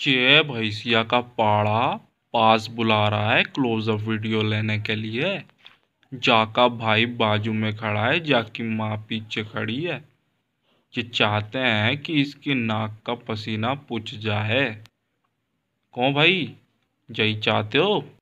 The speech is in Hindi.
चे भैंसिया का पाड़ा पास बुला रहा है क्लोजअप वीडियो लेने के लिए जाका भाई बाजू में खड़ा है जाकी माँ पीछे खड़ी है ये चाहते हैं कि इसकी नाक का पसीना पुछ जाए कौन भाई जय चाहते हो